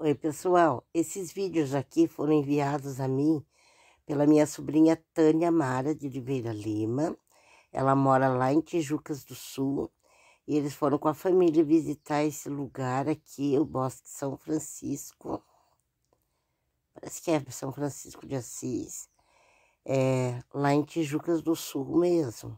Oi, pessoal. Esses vídeos aqui foram enviados a mim pela minha sobrinha Tânia Mara de Oliveira Lima. Ela mora lá em Tijucas do Sul e eles foram com a família visitar esse lugar aqui, o Bosque São Francisco. Parece que é São Francisco de Assis. É, lá em Tijucas do Sul mesmo.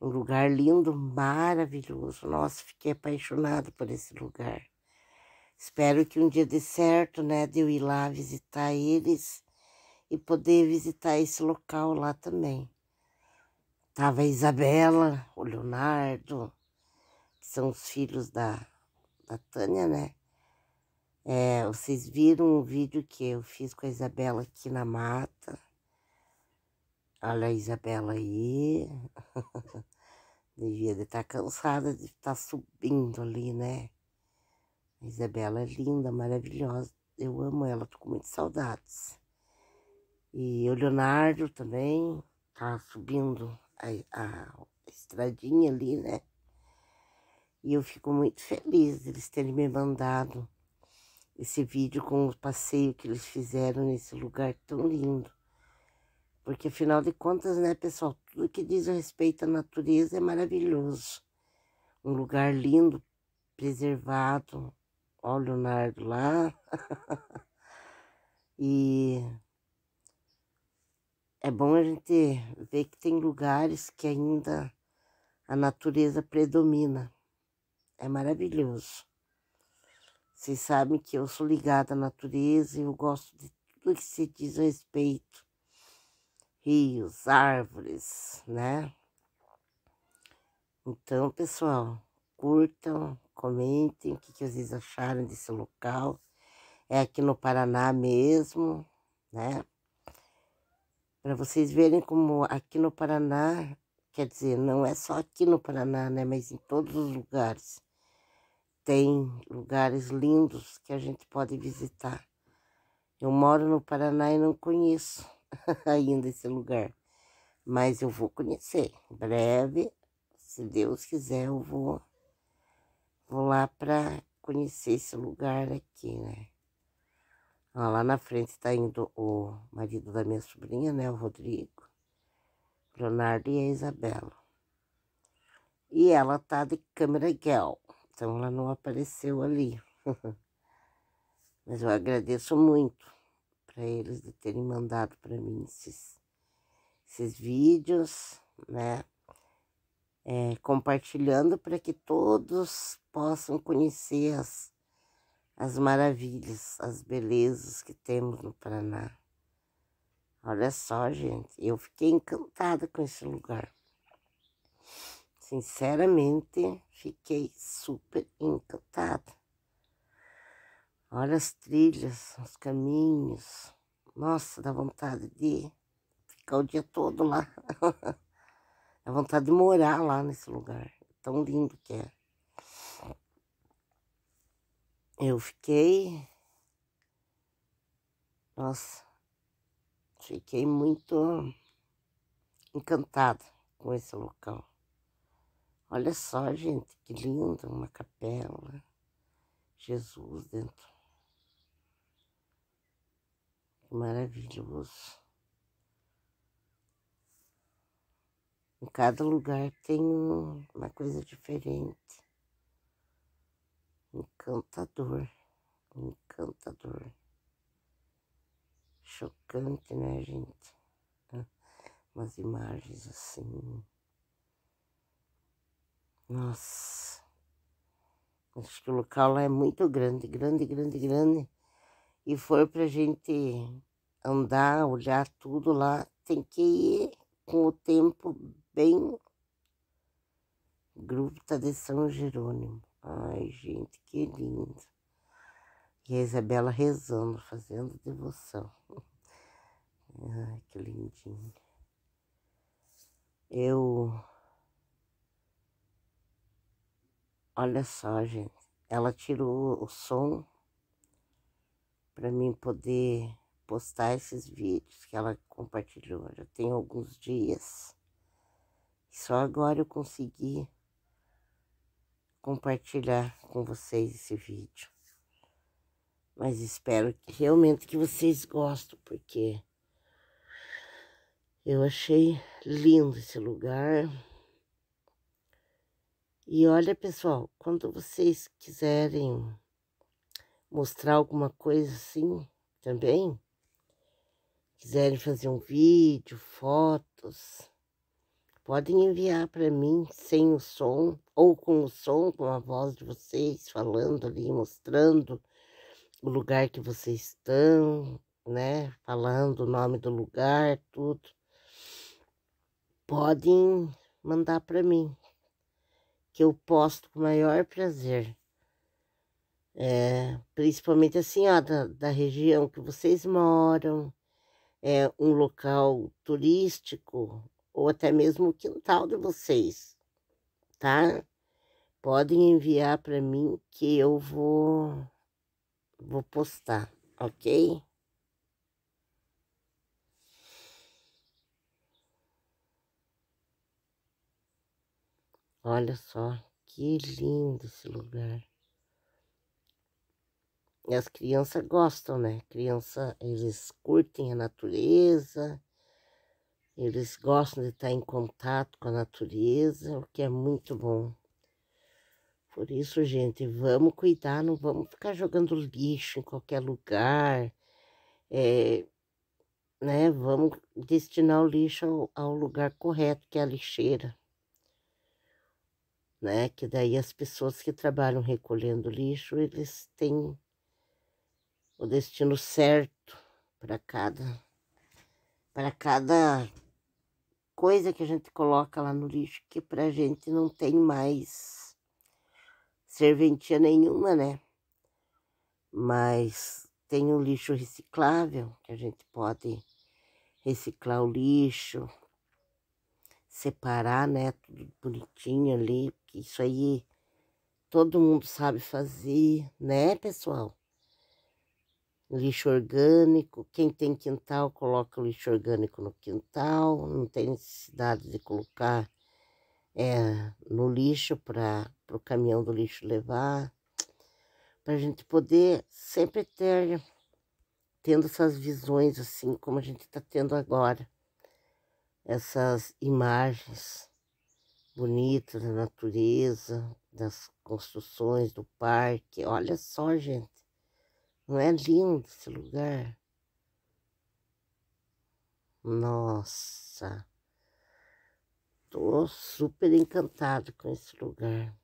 Um lugar lindo, maravilhoso. Nossa, fiquei apaixonada por esse lugar. Espero que um dia dê certo, né, de eu ir lá visitar eles e poder visitar esse local lá também. Tava a Isabela, o Leonardo, que são os filhos da, da Tânia, né? É, vocês viram o vídeo que eu fiz com a Isabela aqui na mata. Olha a Isabela aí. Devia estar tá cansada de estar tá subindo ali, né? A Isabela é linda, maravilhosa. Eu amo ela, tô com muitas saudades. E o Leonardo também tá subindo a, a estradinha ali, né? E eu fico muito feliz deles terem me mandado esse vídeo com o passeio que eles fizeram nesse lugar tão lindo. Porque afinal de contas, né, pessoal, tudo que diz respeito à natureza é maravilhoso. Um lugar lindo, preservado, Olha o Leonardo lá. e é bom a gente ver que tem lugares que ainda a natureza predomina. É maravilhoso. Vocês sabem que eu sou ligada à natureza e eu gosto de tudo que se diz a respeito. Rios, árvores, né? Então, pessoal, curtam, comentem o que, que vocês acharam desse local. É aqui no Paraná mesmo, né? Para vocês verem como aqui no Paraná, quer dizer, não é só aqui no Paraná, né? Mas em todos os lugares. Tem lugares lindos que a gente pode visitar. Eu moro no Paraná e não conheço ainda esse lugar. Mas eu vou conhecer. Em breve, se Deus quiser, eu vou Vou lá para conhecer esse lugar aqui, né? Ó, lá na frente está indo o marido da minha sobrinha, né? O Rodrigo, Leonardo e a Isabela. E ela tá de câmera girl, então ela não apareceu ali. Mas eu agradeço muito para eles de terem mandado para mim esses, esses vídeos, né? é, compartilhando para que todos possam conhecer as, as maravilhas, as belezas que temos no Paraná. Olha só, gente, eu fiquei encantada com esse lugar. Sinceramente, fiquei super encantada. Olha as trilhas, os caminhos. Nossa, dá vontade de ficar o dia todo lá. a vontade de morar lá nesse lugar. Tão lindo que é. Eu fiquei. Nossa, fiquei muito encantada com esse local. Olha só, gente, que lindo, uma capela. Jesus dentro. Que maravilhoso. Em cada lugar tem uma coisa diferente. Encantador, encantador. Chocante, né, gente? Umas imagens assim. Nossa. Acho que o local lá é muito grande, grande, grande, grande. E for pra gente andar, olhar tudo lá, tem que ir com o tempo bem Gruta de São Jerônimo. Ai, gente, que lindo. E a Isabela rezando, fazendo devoção. Ai, que lindinho. Eu. Olha só, gente. Ela tirou o som para mim poder postar esses vídeos que ela compartilhou. Já tem alguns dias. Só agora eu consegui compartilhar com vocês esse vídeo. Mas espero que, realmente que vocês gostem, porque eu achei lindo esse lugar. E olha, pessoal, quando vocês quiserem mostrar alguma coisa assim também, quiserem fazer um vídeo, fotos, Podem enviar para mim sem o som ou com o som, com a voz de vocês falando ali, mostrando o lugar que vocês estão, né? Falando o nome do lugar, tudo. Podem mandar para mim, que eu posto com o maior prazer. É, principalmente assim, ó, da, da região que vocês moram, é um local turístico, ou até mesmo o quintal de vocês, tá? Podem enviar para mim que eu vou vou postar, ok? Olha só que lindo esse lugar. E as crianças gostam, né? Criança, eles curtem a natureza. Eles gostam de estar em contato com a natureza, o que é muito bom. Por isso, gente, vamos cuidar, não vamos ficar jogando lixo em qualquer lugar. É, né? Vamos destinar o lixo ao, ao lugar correto, que é a lixeira. Né? Que daí as pessoas que trabalham recolhendo lixo, eles têm o destino certo para cada para cada coisa que a gente coloca lá no lixo que pra gente não tem mais serventia nenhuma, né? Mas tem o lixo reciclável, que a gente pode reciclar o lixo, separar, né? Tudo bonitinho ali, porque isso aí todo mundo sabe fazer, né, pessoal? lixo orgânico. Quem tem quintal, coloca o lixo orgânico no quintal, não tem necessidade de colocar é, no lixo para o caminhão do lixo levar. Para a gente poder sempre ter, tendo essas visões, assim como a gente está tendo agora, essas imagens bonitas da natureza, das construções do parque. Olha só, gente não é lindo esse lugar? Nossa, tô super encantado com esse lugar.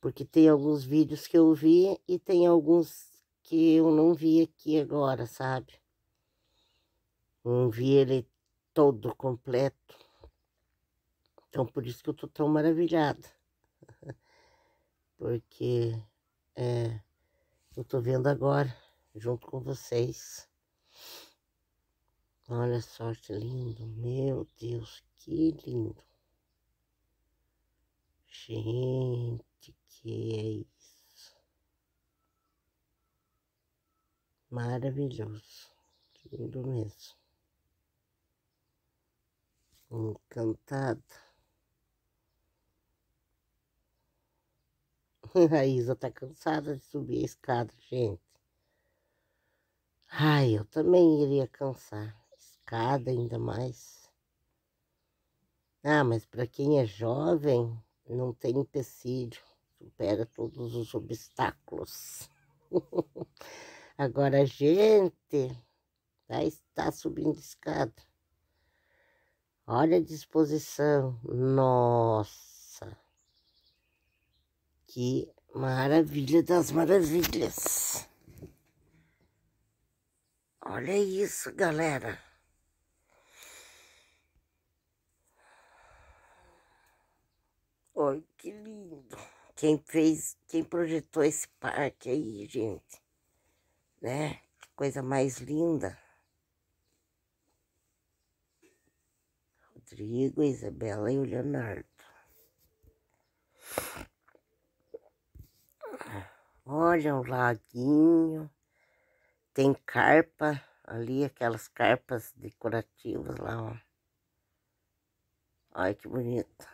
Porque tem alguns vídeos que eu vi e tem alguns que eu não vi aqui agora, sabe? Não vi ele todo completo. Então, por isso que eu tô tão maravilhada. Porque é eu tô vendo agora, junto com vocês. Olha só que lindo, meu Deus, que lindo. Gente, que é isso? Maravilhoso, lindo mesmo. Encantada. A Isa tá cansada de subir a escada, gente. Ai, eu também iria cansar. Escada ainda mais. Ah, mas para quem é jovem, não tem empecilho. Supera todos os obstáculos. Agora, gente, já está subindo escada. Olha a disposição. Nossa. Que maravilha das maravilhas. Olha isso, galera. Olha que lindo. Quem fez, quem projetou esse parque aí, gente. Né? Que coisa mais linda. Rodrigo, Isabela e o Leonardo. Olha um laguinho. Tem carpa ali, aquelas carpas decorativas lá, ó. Olha que bonito.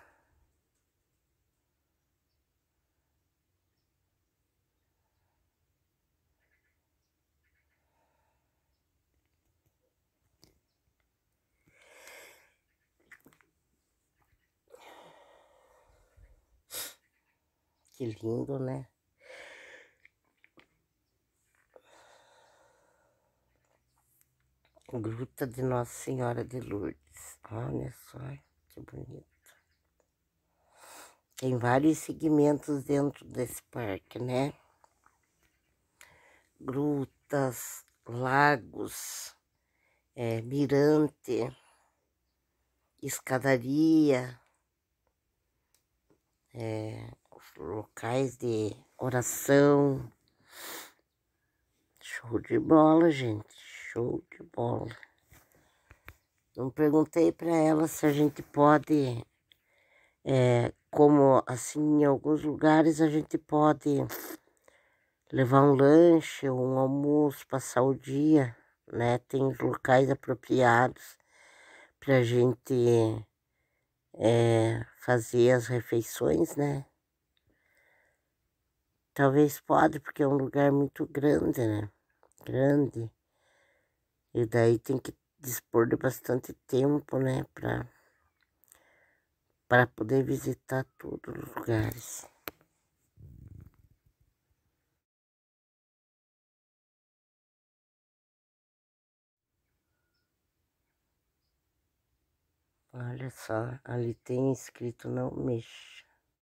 Que lindo, né? Gruta de Nossa Senhora de Lourdes. Olha só que bonito. Tem vários segmentos dentro desse parque, né? Grutas, lagos, é, mirante, escadaria, é, locais de oração. Show de bola, gente. Show de bola. Não perguntei para ela se a gente pode, é, como assim, em alguns lugares a gente pode levar um lanche ou um almoço, passar o dia, né? Tem os locais apropriados para a gente é, fazer as refeições, né? Talvez pode, porque é um lugar muito grande, né? Grande. E daí tem que dispor de bastante tempo, né? Pra, pra poder visitar todos os lugares. Olha só, ali tem escrito não mexa.